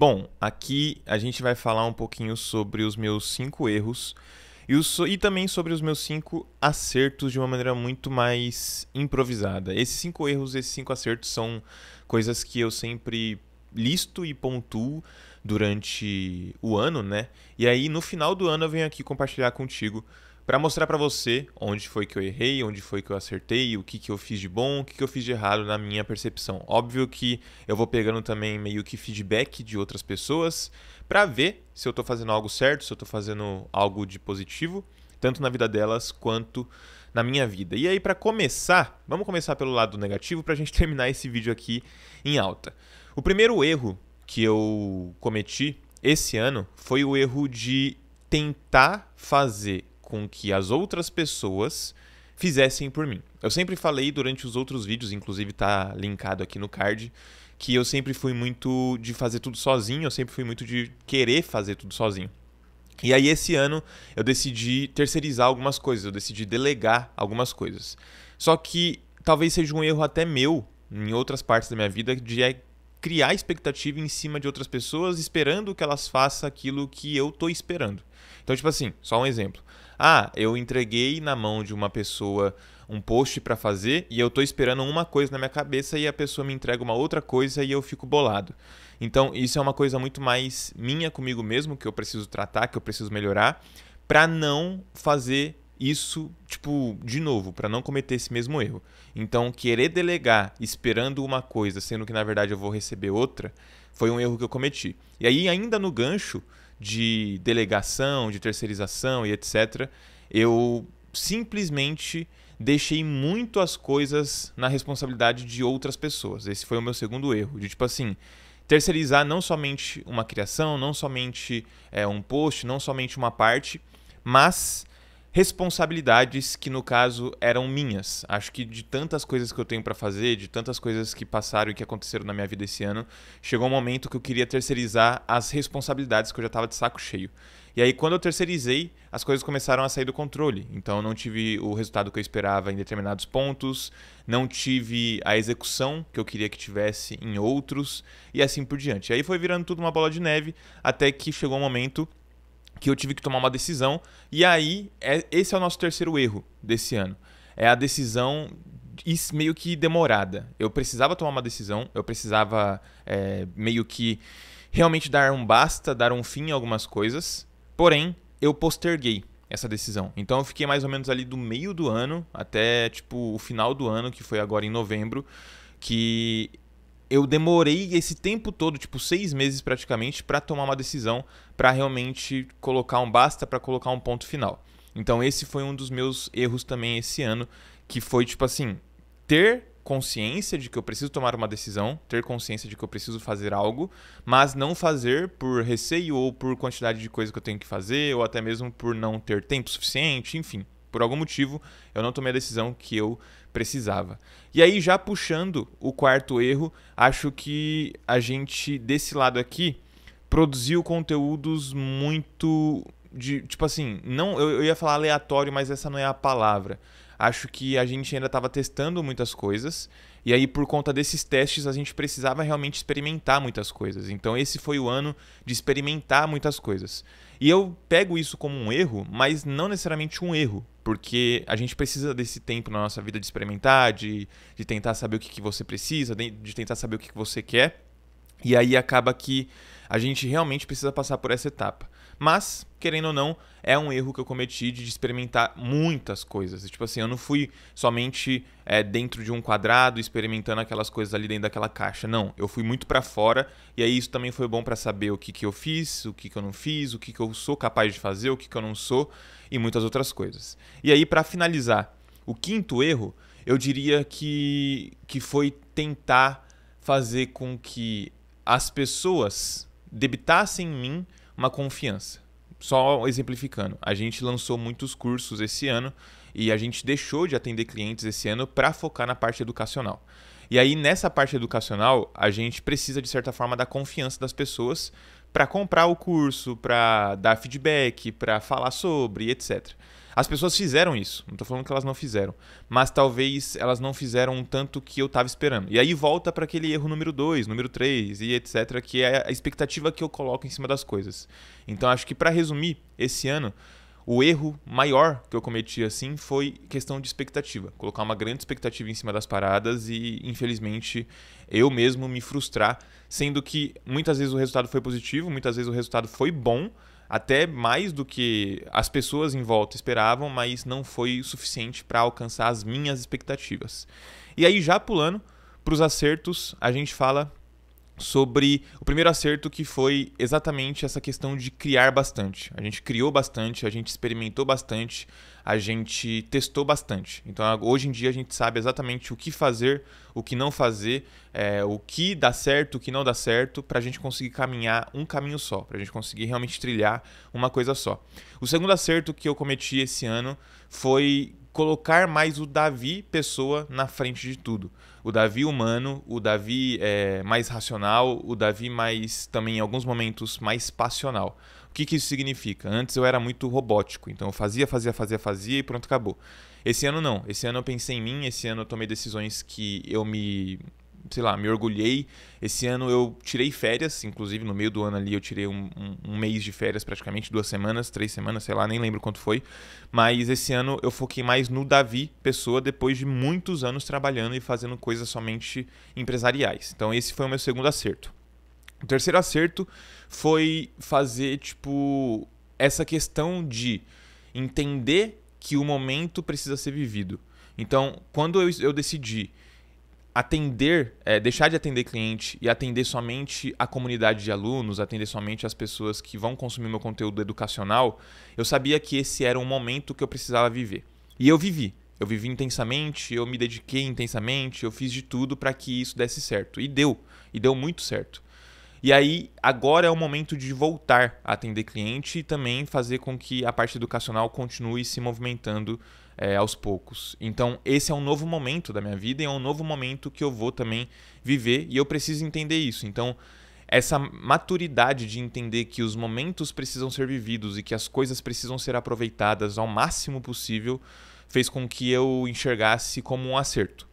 Bom, aqui a gente vai falar um pouquinho sobre os meus cinco erros e, os, e também sobre os meus cinco acertos de uma maneira muito mais improvisada. Esses cinco erros, esses cinco acertos são coisas que eu sempre listo e pontuo durante o ano, né? E aí no final do ano eu venho aqui compartilhar contigo para mostrar para você onde foi que eu errei, onde foi que eu acertei, o que, que eu fiz de bom, o que, que eu fiz de errado na minha percepção. Óbvio que eu vou pegando também meio que feedback de outras pessoas para ver se eu estou fazendo algo certo, se eu estou fazendo algo de positivo, tanto na vida delas quanto na minha vida. E aí, para começar, vamos começar pelo lado negativo para a gente terminar esse vídeo aqui em alta. O primeiro erro que eu cometi esse ano foi o erro de tentar fazer com que as outras pessoas fizessem por mim. Eu sempre falei durante os outros vídeos, inclusive tá linkado aqui no card, que eu sempre fui muito de fazer tudo sozinho, eu sempre fui muito de querer fazer tudo sozinho. E aí esse ano eu decidi terceirizar algumas coisas, eu decidi delegar algumas coisas. Só que talvez seja um erro até meu em outras partes da minha vida de é criar expectativa em cima de outras pessoas, esperando que elas façam aquilo que eu tô esperando. Então, tipo assim, só um exemplo. Ah, eu entreguei na mão de uma pessoa um post para fazer e eu tô esperando uma coisa na minha cabeça e a pessoa me entrega uma outra coisa e eu fico bolado. Então, isso é uma coisa muito mais minha comigo mesmo que eu preciso tratar, que eu preciso melhorar, para não fazer isso, tipo, de novo, para não cometer esse mesmo erro. Então, querer delegar esperando uma coisa, sendo que na verdade eu vou receber outra, foi um erro que eu cometi. E aí, ainda no gancho de delegação, de terceirização e etc., eu simplesmente deixei muito as coisas na responsabilidade de outras pessoas. Esse foi o meu segundo erro. De tipo assim, terceirizar não somente uma criação, não somente é, um post, não somente uma parte, mas responsabilidades que no caso eram minhas. Acho que de tantas coisas que eu tenho para fazer, de tantas coisas que passaram e que aconteceram na minha vida esse ano, chegou um momento que eu queria terceirizar as responsabilidades que eu já tava de saco cheio. E aí quando eu terceirizei, as coisas começaram a sair do controle. Então eu não tive o resultado que eu esperava em determinados pontos, não tive a execução que eu queria que tivesse em outros e assim por diante. E aí foi virando tudo uma bola de neve até que chegou um momento que eu tive que tomar uma decisão. E aí, é, esse é o nosso terceiro erro desse ano. É a decisão meio que demorada. Eu precisava tomar uma decisão, eu precisava é, meio que realmente dar um basta, dar um fim a algumas coisas. Porém, eu posterguei essa decisão. Então eu fiquei mais ou menos ali do meio do ano até tipo o final do ano, que foi agora em novembro, que eu demorei esse tempo todo, tipo seis meses praticamente, para tomar uma decisão, para realmente colocar um basta, para colocar um ponto final. Então esse foi um dos meus erros também esse ano, que foi tipo assim, ter consciência de que eu preciso tomar uma decisão, ter consciência de que eu preciso fazer algo, mas não fazer por receio ou por quantidade de coisa que eu tenho que fazer, ou até mesmo por não ter tempo suficiente, enfim, por algum motivo, eu não tomei a decisão que eu precisava. E aí, já puxando o quarto erro, acho que a gente, desse lado aqui, produziu conteúdos muito. De, tipo assim, não eu, eu ia falar aleatório, mas essa não é a palavra. Acho que a gente ainda estava testando muitas coisas. E aí, por conta desses testes, a gente precisava realmente experimentar muitas coisas. Então, esse foi o ano de experimentar muitas coisas. E eu pego isso como um erro, mas não necessariamente um erro. Porque a gente precisa desse tempo na nossa vida de experimentar, de, de tentar saber o que, que você precisa, de, de tentar saber o que, que você quer. E aí acaba que a gente realmente precisa passar por essa etapa. Mas, querendo ou não, é um erro que eu cometi de experimentar muitas coisas. Tipo assim, eu não fui somente é, dentro de um quadrado experimentando aquelas coisas ali dentro daquela caixa. Não, eu fui muito para fora e aí isso também foi bom para saber o que, que eu fiz, o que, que eu não fiz, o que, que eu sou capaz de fazer, o que, que eu não sou e muitas outras coisas. E aí, para finalizar, o quinto erro, eu diria que, que foi tentar fazer com que as pessoas debitassem em mim uma confiança. Só exemplificando, a gente lançou muitos cursos esse ano e a gente deixou de atender clientes esse ano para focar na parte educacional. E aí, nessa parte educacional, a gente precisa, de certa forma, da confiança das pessoas para comprar o curso, para dar feedback, para falar sobre, etc. As pessoas fizeram isso, não estou falando que elas não fizeram, mas talvez elas não fizeram o tanto que eu estava esperando. E aí volta para aquele erro número 2, número 3 e etc, que é a expectativa que eu coloco em cima das coisas. Então acho que para resumir, esse ano o erro maior que eu cometi assim foi questão de expectativa, colocar uma grande expectativa em cima das paradas e, infelizmente, eu mesmo me frustrar, sendo que muitas vezes o resultado foi positivo, muitas vezes o resultado foi bom, até mais do que as pessoas em volta esperavam, mas não foi suficiente para alcançar as minhas expectativas. E aí, já pulando para os acertos, a gente fala sobre o primeiro acerto que foi exatamente essa questão de criar bastante. A gente criou bastante, a gente experimentou bastante, a gente testou bastante. Então hoje em dia a gente sabe exatamente o que fazer, o que não fazer, é, o que dá certo, o que não dá certo, para a gente conseguir caminhar um caminho só, para a gente conseguir realmente trilhar uma coisa só. O segundo acerto que eu cometi esse ano foi colocar mais o Davi pessoa na frente de tudo. O Davi humano, o Davi é, mais racional, o Davi mais também em alguns momentos mais passional. O que, que isso significa? Antes eu era muito robótico, então eu fazia, fazia, fazia, fazia e pronto, acabou. Esse ano não. Esse ano eu pensei em mim, esse ano eu tomei decisões que eu me sei lá, me orgulhei. Esse ano eu tirei férias, inclusive no meio do ano ali eu tirei um, um, um, mês de férias praticamente, duas semanas, três semanas, sei lá, nem lembro quanto foi. Mas esse ano eu foquei mais no Davi Pessoa depois de muitos anos trabalhando e fazendo coisas somente empresariais. Então esse foi o meu segundo acerto. O terceiro acerto foi fazer, tipo, essa questão de entender que o momento precisa ser vivido. Então, quando eu, eu decidi atender, é, deixar de atender cliente e atender somente a comunidade de alunos, atender somente as pessoas que vão consumir meu conteúdo educacional, eu sabia que esse era um momento que eu precisava viver. E eu vivi. Eu vivi intensamente, eu me dediquei intensamente, eu fiz de tudo para que isso desse certo. E deu, e deu muito certo. E aí, agora é o momento de voltar a atender cliente e também fazer com que a parte educacional continue se movimentando é, aos poucos. Então, esse é um novo momento da minha vida e é um novo momento que eu vou também viver e eu preciso entender isso. Então, essa maturidade de entender que os momentos precisam ser vividos e que as coisas precisam ser aproveitadas ao máximo possível fez com que eu enxergasse como um acerto.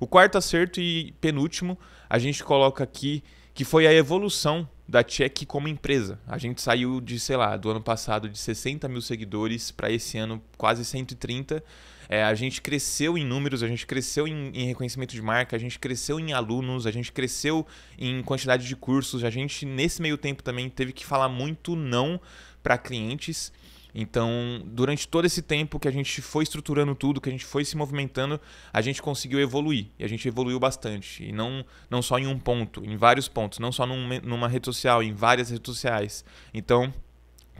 O quarto acerto e penúltimo, a gente coloca aqui que foi a evolução da Check como empresa. A gente saiu de, sei lá, do ano passado de 60 mil seguidores para esse ano quase 130. É, a gente cresceu em números, a gente cresceu em, em, reconhecimento de marca, a gente cresceu em alunos, a gente cresceu em quantidade de cursos. A gente, nesse meio tempo, também teve que falar muito não para clientes. Então, durante todo esse tempo que a gente foi estruturando tudo, que a gente foi se movimentando, a gente conseguiu evoluir. E a gente evoluiu bastante. E não, não só em um ponto, em vários pontos. Não só num, numa rede social, em várias redes sociais. Então,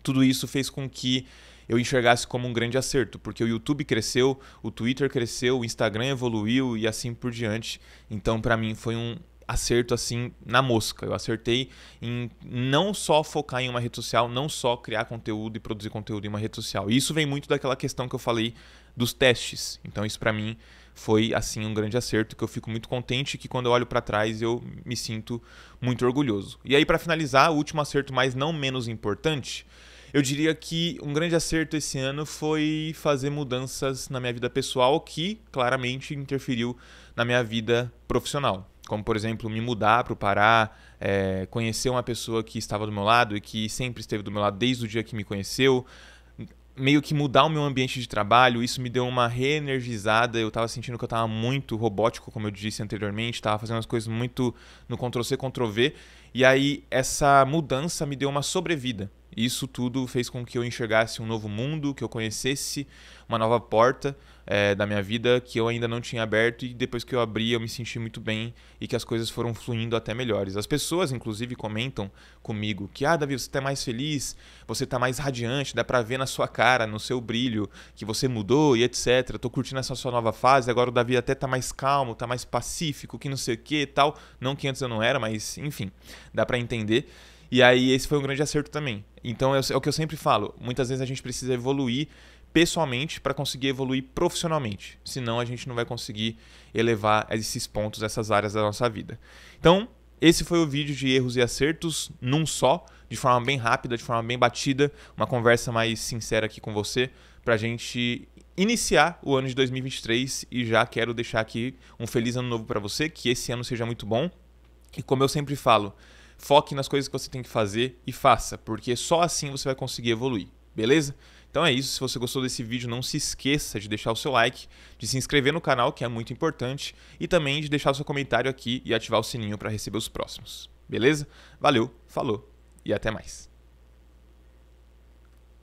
tudo isso fez com que eu enxergasse como um grande acerto, porque o YouTube cresceu, o Twitter cresceu, o Instagram evoluiu e assim por diante. Então, para mim, foi um, acerto assim na mosca. Eu acertei em não só focar em uma rede social, não só criar conteúdo e produzir conteúdo em uma rede social. E isso vem muito daquela questão que eu falei dos testes. Então isso para mim foi assim um grande acerto que eu fico muito contente que quando eu olho para trás eu me sinto muito orgulhoso. E aí para finalizar, o último acerto, mas não menos importante, eu diria que um grande acerto esse ano foi fazer mudanças na minha vida pessoal que claramente interferiu na minha vida profissional como por exemplo me mudar para o Pará, é, conhecer uma pessoa que estava do meu lado e que sempre esteve do meu lado desde o dia que me conheceu, meio que mudar o meu ambiente de trabalho, isso me deu uma reenergizada, eu estava sentindo que eu estava muito robótico, como eu disse anteriormente, estava fazendo as coisas muito no Ctrl-C, Ctrl-V, e aí essa mudança me deu uma sobrevida. Isso tudo fez com que eu enxergasse um novo mundo, que eu conhecesse uma nova porta é, da minha vida que eu ainda não tinha aberto e depois que eu abri eu me senti muito bem e que as coisas foram fluindo até melhores. As pessoas, inclusive, comentam comigo que, ah, Davi, você tá mais feliz, você tá mais radiante, dá pra ver na sua cara, no seu brilho, que você mudou e etc. Tô curtindo essa sua nova fase, agora o Davi até tá mais calmo, tá mais pacífico, que não sei o que e tal. Não que antes eu não era, mas enfim, dá para entender. E aí esse foi um grande acerto também. Então é o que eu sempre falo, muitas vezes a gente precisa evoluir pessoalmente para conseguir evoluir profissionalmente. Senão a gente não vai conseguir elevar esses pontos, essas áreas da nossa vida. Então, esse foi o vídeo de erros e acertos num só, de forma bem rápida, de forma bem batida, uma conversa mais sincera aqui com você, para a gente iniciar o ano de 2023 e já quero deixar aqui um feliz ano novo para você, que esse ano seja muito bom. E como eu sempre falo, Foque nas coisas que você tem que fazer e faça, porque só assim você vai conseguir evoluir, beleza? Então é isso, se você gostou desse vídeo, não se esqueça de deixar o seu like, de se inscrever no canal, que é muito importante, e também de deixar o seu comentário aqui e ativar o sininho para receber os próximos. Beleza? Valeu, falou e até mais.